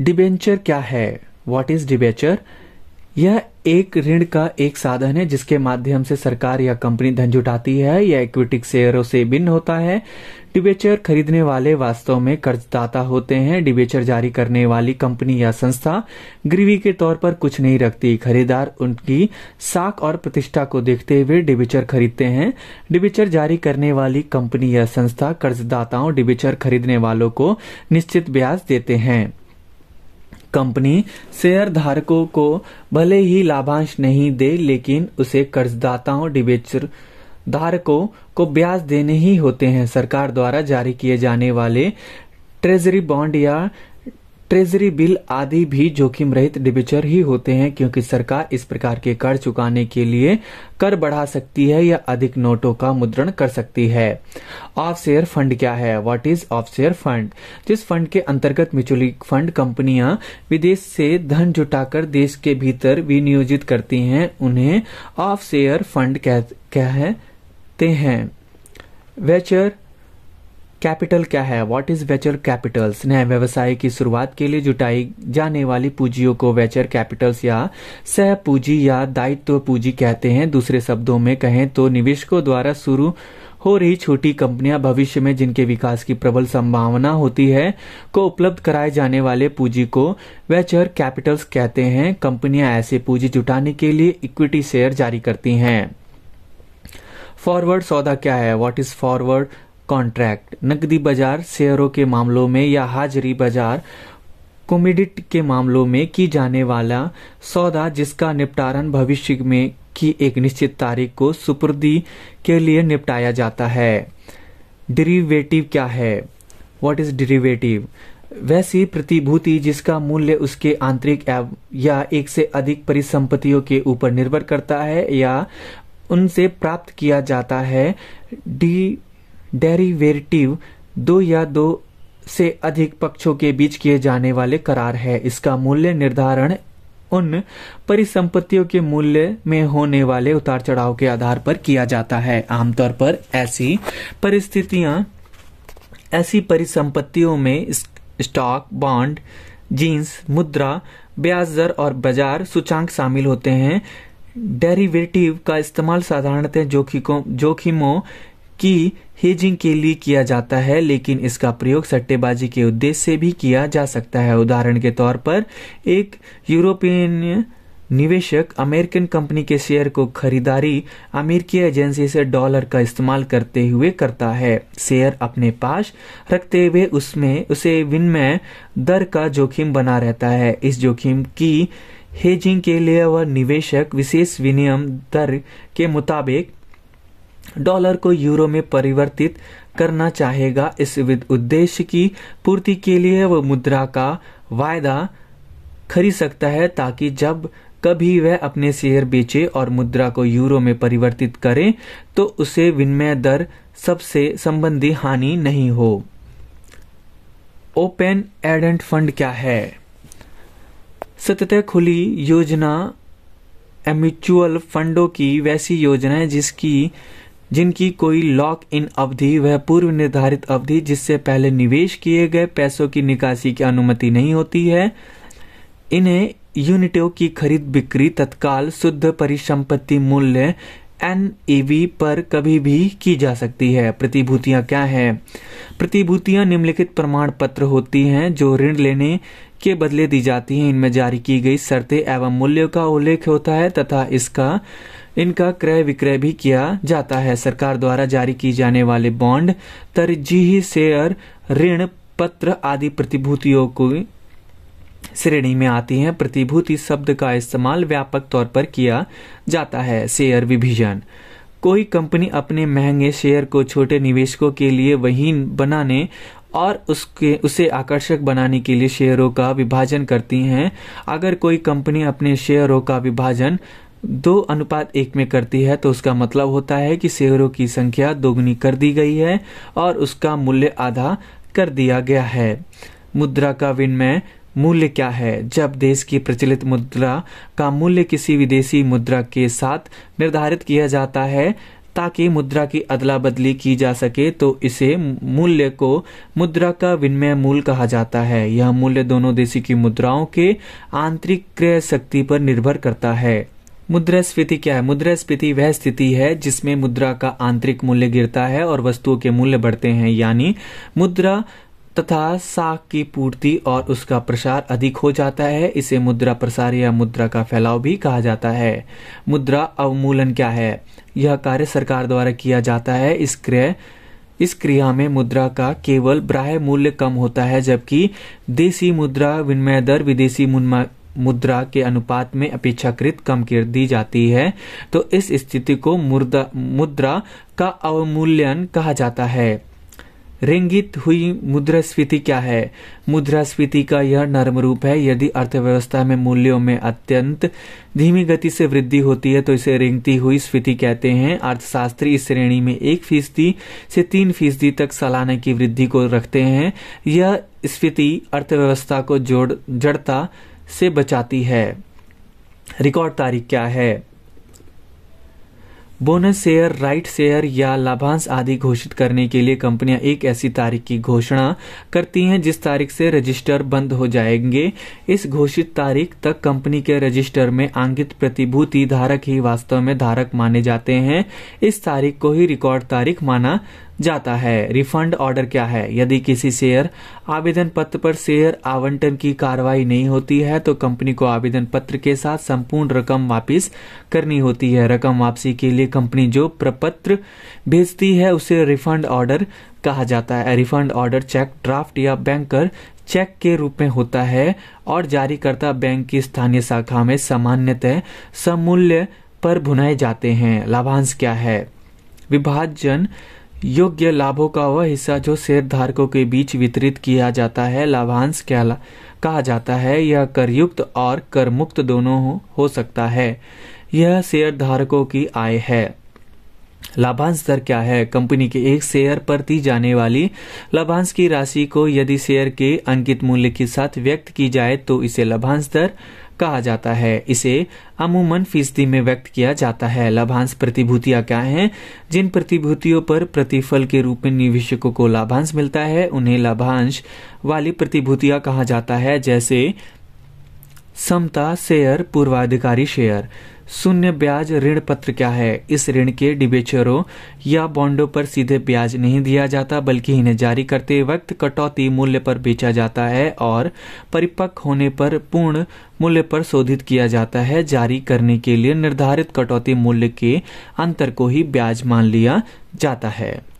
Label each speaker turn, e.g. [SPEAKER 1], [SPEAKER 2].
[SPEAKER 1] debenture क्या है what is debenture यह एक ऋण का एक साधन है जिसके माध्यम से सरकार या कंपनी धन जुटाती है या इक्विटी शेयरों से भिन्न होता है डिबेचर खरीदने वाले वास्तव में कर्जदाता होते हैं डिबेचर जारी करने वाली कंपनी या संस्था ग्रीवी के तौर पर कुछ नहीं रखती खरीदार उनकी साख और प्रतिष्ठा को देखते हुए डिबेचर खरीदते हैं डिबेचर जारी करने वाली कंपनी या संस्था कर्जदाताओं डिबेचर खरीदने वालों को निश्चित ब्याज देते हैं कंपनी शेयर धारकों को भले ही लाभांश नहीं दे लेकिन उसे कर्जदाताओं डिबेचर धारकों को ब्याज देने ही होते हैं सरकार द्वारा जारी किए जाने वाले ट्रेजरी बॉन्ड या ट्रेजरी बिल आदि भी जोखिम रहित डिबिचर ही होते हैं क्योंकि सरकार इस प्रकार के कर चुकाने के लिए कर बढ़ा सकती है या अधिक नोटों का मुद्रण कर सकती है ऑफ शेयर फंड क्या है what is of share fund जिस फंड के अंतर्गत म्यूचुअल फंड कंपनियां विदेश से धन जुटाकर देश के भीतर विनियोजित करती हैं उन्हें ऑफ शेयर फंड कहते हैं वेचर कैपिटल क्या है व्हाट इज वेचर कैपिटल्स नए व्यवसाय की शुरुआत के लिए जुटाई जाने वाली पूंजियों को वेचर कैपिटल्स या सह पूंजी या दायित्व पूंजी कहते हैं दूसरे शब्दों में कहें तो निवेशकों द्वारा शुरू हो रही छोटी कंपनियां भविष्य में जिनके विकास की प्रबल संभावना होती है को उपलब्ध कराए जाने वाले पूंजी को वेचर कैपिटल्स कहते हैं कंपनियां ऐसे पूंजी जुटाने के लिए इक्विटी शेयर जारी करती हैं फॉरवर्ड सौदा क्या है व्हाट इज फॉरवर्ड कॉन्ट्रैक्ट नकदी बाजार शेयरों के मामलों में या हाजिरी बाजार कोमिडिट के मामलों में की जाने वाला सौदा जिसका निपटारण भविष्य में की एक निश्चित तारीख को सुपुर्दी के लिए निपटाया जाता है डिरीवेटिव क्या है वॉट इज डिरीवेटिव वैसी प्रतिभूति जिसका मूल्य उसके आंतरिक या एक से अधिक परिसंपत्तियों के ऊपर निर्भर करता है या उनसे प्राप्त किया जाता है डी डेरिवेटिव दो या दो से अधिक पक्षों के बीच किए जाने वाले करार है इसका मूल्य निर्धारण उन परिसंपत्तियों के मूल्य में होने वाले उतार चढ़ाव के आधार पर किया जाता है आमतौर पर ऐसी परिस्थितियां ऐसी परिसंपत्तियों में स्टॉक बॉन्ड जींस मुद्रा ब्याज दर और बाजार सूचांक शामिल होते हैं डेरिवेटिव का इस्तेमाल साधारणतः जोखिमों जोखिमों कि हेजिंग के लिए किया जाता है लेकिन इसका प्रयोग सट्टेबाजी के उद्देश्य से भी किया जा सकता है उदाहरण के तौर पर एक यूरोपियन निवेशक अमेरिकन कंपनी के शेयर को खरीदारी अमेरिकी एजेंसी से डॉलर का इस्तेमाल करते हुए करता है शेयर अपने पास रखते हुए उसमें उसे विनिमय दर का जोखिम बना रहता है इस जोखिम की हेजिंग के लिए वह निवेशक विशेष विनियम दर के मुताबिक डॉलर को यूरो में परिवर्तित करना चाहेगा इस उद्देश्य की पूर्ति के लिए वह मुद्रा का वायदा खरीद सकता है ताकि जब कभी वह अपने शेयर बेचे और मुद्रा को यूरो में परिवर्तित करें तो उसे विनिमय दर सबसे संबंधी हानि नहीं हो ओपन एडेंट फंड क्या है सतत खुली योजना म्यूचुअल फंडों की वैसी योजना है जिसकी जिनकी कोई लॉक इन अवधि व पूर्व निर्धारित अवधि जिससे पहले निवेश किए गए पैसों की निकासी की अनुमति नहीं होती है इन्हें यूनिटों की खरीद बिक्री तत्काल शुद्ध परिसंपत्ति मूल्य एन पर कभी भी की जा सकती है प्रतिभूतियां क्या है प्रतिभूतियां निम्नलिखित प्रमाण पत्र होती हैं जो ऋण लेने के बदले दी जाती हैं इनमें जारी की गई शर्तें एवं मूल्यों का उल्लेख होता है तथा इसका इनका क्रय विक्रय भी किया जाता है सरकार द्वारा जारी की जाने वाले बॉन्ड तरजीही शेयर ऋण पत्र आदि प्रतिभूतियों को श्रेणी में आती हैं प्रतिभूति शब्द का इस्तेमाल व्यापक तौर पर किया जाता है शेयर विभिजन कोई कंपनी अपने महंगे शेयर को छोटे निवेशकों के लिए वहीन बनाने और उसके उसे आकर्षक बनाने के लिए शेयरों का विभाजन करती हैं अगर कोई कंपनी अपने शेयरों का विभाजन दो अनुपात एक में करती है तो उसका मतलब होता है कि शेयरों की संख्या दोगुनी कर दी गई है और उसका मूल्य आधा कर दिया गया है मुद्रा का विनिमय मूल्य क्या है जब देश की प्रचलित मुद्रा का मूल्य किसी विदेशी मुद्रा के साथ निर्धारित किया जाता है ताकि मुद्रा की अदला बदली की जा सके तो इसे मूल्य को मुद्रा का विनिमय मूल्य कहा जाता है यह मूल्य दोनों देशी की मुद्राओं के आंतरिक क्रय शक्ति पर निर्भर करता है मुद्रास्फीति क्या है मुद्रास्फीति वह स्थिति है जिसमें मुद्रा का आंतरिक मूल्य गिरता है और वस्तुओं के मूल्य बढ़ते हैं यानी मुद्रा तथा साख की पूर्ति और उसका प्रसार अधिक हो जाता है इसे मुद्रा प्रसार या मुद्रा का फैलाव भी कहा जाता है मुद्रा अवमूलन क्या है यह कार्य सरकार द्वारा किया जाता है इस क्रय इस क्रिया में मुद्रा का केवल ब्राह्य मूल्य कम होता है जबकि देशी मुद्रा विनिमय दर विदेशी मुद्रा के अनुपात में अपेक्षाकृत कम कर दी जाती है तो इस स्थिति को मुद्रा का अवमूल्यन कहा जाता है रेंगित हुई मुद्रास्फीति क्या है मुद्रास्फीति का यह नर्म रूप है यदि अर्थव्यवस्था में मूल्यों में अत्यंत धीमी गति से वृद्धि होती है तो इसे रेंगती हुई स्फीति कहते हैं अर्थशास्त्री इस श्रेणी में एक फीसदी से तीन फीसदी तक सालाना की वृद्धि को रखते हैं यह स्फीति अर्थव्यवस्था को जोड़ जड़ता से बचाती है रिकॉर्ड तारीख क्या है बोनस शेयर राइट शेयर या लाभांश आदि घोषित करने के लिए कंपनियां एक ऐसी तारीख की घोषणा करती हैं जिस तारीख से रजिस्टर बंद हो जाएंगे इस घोषित तारीख तक कंपनी के रजिस्टर में आंकित प्रतिभूति धारक ही वास्तव में धारक माने जाते हैं इस तारीख को ही रिकॉर्ड तारीख माना जाता है रिफंड ऑर्डर क्या है यदि किसी शेयर आवेदन पत्र पर शेयर आवंटन की कार्रवाई नहीं होती है तो कंपनी को आवेदन पत्र के साथ संपूर्ण रकम वापस करनी होती है रकम वापसी के लिए कंपनी जो प्रपत्र भेजती है उसे रिफंड ऑर्डर कहा जाता है रिफंड ऑर्डर चेक ड्राफ्ट या बैंकर चेक के रूप में होता है और जारीकर्ता बैंक की स्थानीय शाखा में सामान्यतः समूल्य पर भुनाए जाते हैं लाभांश क्या है विभाजन योग्य लाभों का वह हिस्सा जो शेयरधारकों के बीच वितरित किया जाता है लाभांश क्या कहा जाता है यह करयुक्त और कर मुक्त दोनों हो, हो सकता है यह शेयर धारकों की आय है लाभांश दर क्या है कंपनी के एक शेयर पर दी जाने वाली लाभांश की राशि को यदि शेयर के अंकित मूल्य के साथ व्यक्त की जाए तो इसे लाभांश दर कहा जाता है इसे अमूमन फीसदी में व्यक्त किया जाता है लाभांश प्रतिभूतियां क्या हैं जिन प्रतिभूतियों पर प्रतिफल के रूप में निवेशकों को लाभांश मिलता है उन्हें लाभांश वाली प्रतिभूतियां कहा जाता है जैसे समता शेयर पूर्वाधिकारी शेयर शून्य ब्याज ऋण पत्र क्या है इस ऋण के डिबेचरों या बॉन्डों पर सीधे ब्याज नहीं दिया जाता बल्कि इन्हें जारी करते वक्त कटौती मूल्य पर बेचा जाता है और परिपक्व होने पर पूर्ण मूल्य पर शोधित किया जाता है जारी करने के लिए निर्धारित कटौती मूल्य के अंतर को ही ब्याज मान लिया जाता है